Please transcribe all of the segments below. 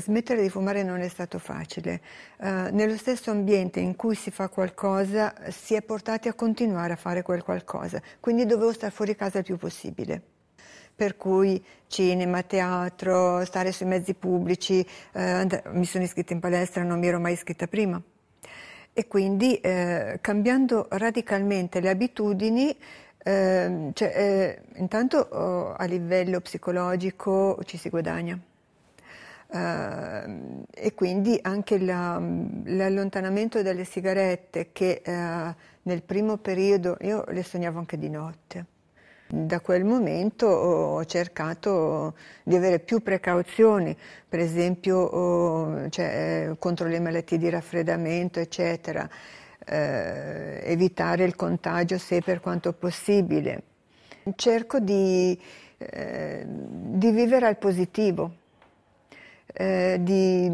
smettere di fumare non è stato facile. Eh, nello stesso ambiente in cui si fa qualcosa si è portati a continuare a fare quel qualcosa, quindi dovevo stare fuori casa il più possibile. Per cui cinema, teatro, stare sui mezzi pubblici, eh, mi sono iscritta in palestra, non mi ero mai iscritta prima. E quindi eh, cambiando radicalmente le abitudini, ehm, cioè, eh, intanto oh, a livello psicologico ci si guadagna. Uh, e quindi anche la, l'allontanamento dalle sigarette che uh, nel primo periodo io le sognavo anche di notte. Da quel momento ho cercato di avere più precauzioni, per esempio oh, cioè, eh, contro le malattie di raffreddamento, eccetera, uh, evitare il contagio se per quanto possibile. Cerco di, di vivere al positivo, eh, di,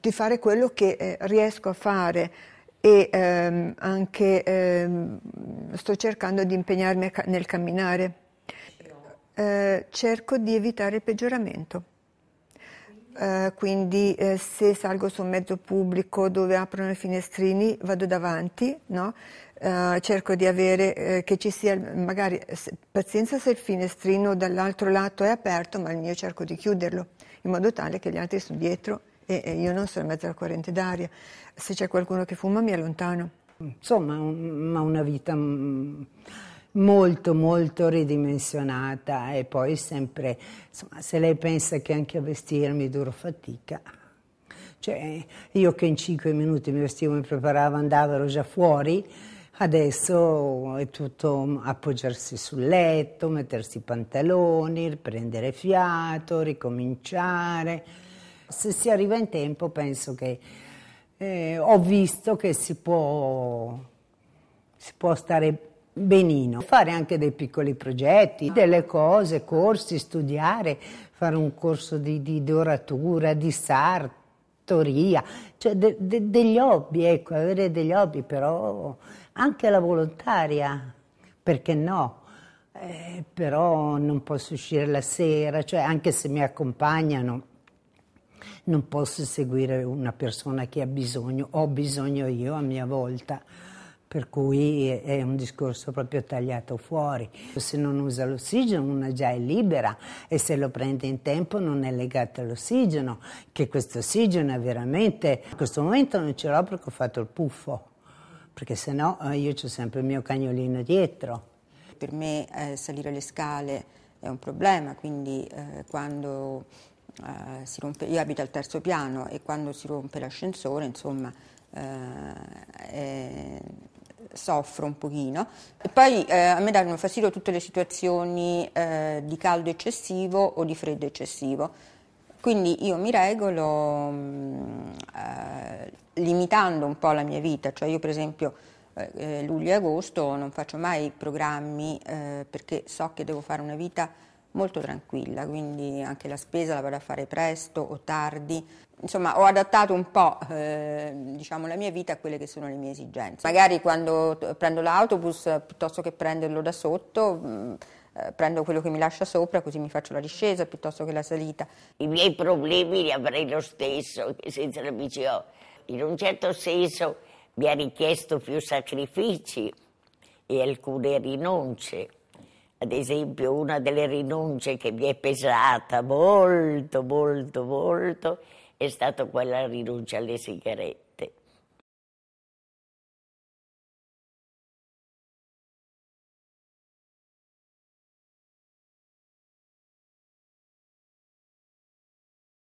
di, fare quello che eh, riesco a fare e ehm, anche ehm, sto cercando di impegnarmi nel camminare. Eh, cerco di evitare il peggioramento eh, quindi eh, se salgo su un mezzo pubblico dove aprono i finestrini vado davanti, no? eh, cerco di avere eh, che ci sia magari eh, pazienza se il finestrino dall'altro lato è aperto, ma il mio cerco di chiuderlo in modo tale che gli altri sono dietro e, e io non sono in mezzo alla corrente d'aria. Se c'è qualcuno che fuma mi allontano. Insomma, un, ma una vita... Mh mm, molto molto ridimensionata e poi sempre, insomma, se lei pensa che anche a vestirmi duro fatica, cioè io che in cinque minuti mi vestivo, mi preparavo, andavo, ero già fuori, adesso è tutto appoggiarsi sul letto, mettersi i pantaloni, prendere fiato, ricominciare. Se si arriva in tempo penso che eh, ho visto che si può, si può stare benino. Fare anche dei piccoli progetti, delle cose, corsi, studiare, fare un corso di, di, di di sartoria, cioè de, de, degli hobby, ecco, avere degli hobby, però anche la volontaria, perché no? Eh, però non posso uscire la sera, cioè anche se mi accompagnano non posso seguire una persona che ha bisogno, ho bisogno io a mia volta per cui è un discorso proprio tagliato fuori. Se non usa l'ossigeno una già è libera e se lo prende in tempo non è legata all'ossigeno, che questo ossigeno è veramente... In questo momento non ce l'ho perché ho fatto il puffo, perché se no eh, io ho sempre il mio cagnolino dietro. Per me eh, salire le scale è un problema, quindi eh, quando eh, si rompe... Io abito al terzo piano e quando si rompe l'ascensore, insomma... Eh, soffro un pochino. E poi eh, a me danno fastidio tutte le situazioni eh, di caldo eccessivo o di freddo eccessivo. Quindi io mi regolo mm, eh, limitando un po' la mia vita, cioè io per esempio eh, eh, luglio e agosto non faccio mai programmi eh, perché so che devo fare una vita molto tranquilla, quindi anche la spesa la vado a fare presto o tardi. Insomma, ho adattato un po' eh, diciamo, la mia vita a quelle che sono le mie esigenze. Magari quando t- prendo l'autobus, piuttosto che prenderlo da sotto, mh, mm, eh, prendo quello che mi lascia sopra, così mi faccio la discesa piuttosto che la salita. I miei problemi li avrei lo stesso, senza la BCO. In un certo senso mi ha richiesto più sacrifici e alcune rinunce ad esempio una delle rinunce che mi è pesata molto, molto, molto è stata quella rinuncia alle sigarette.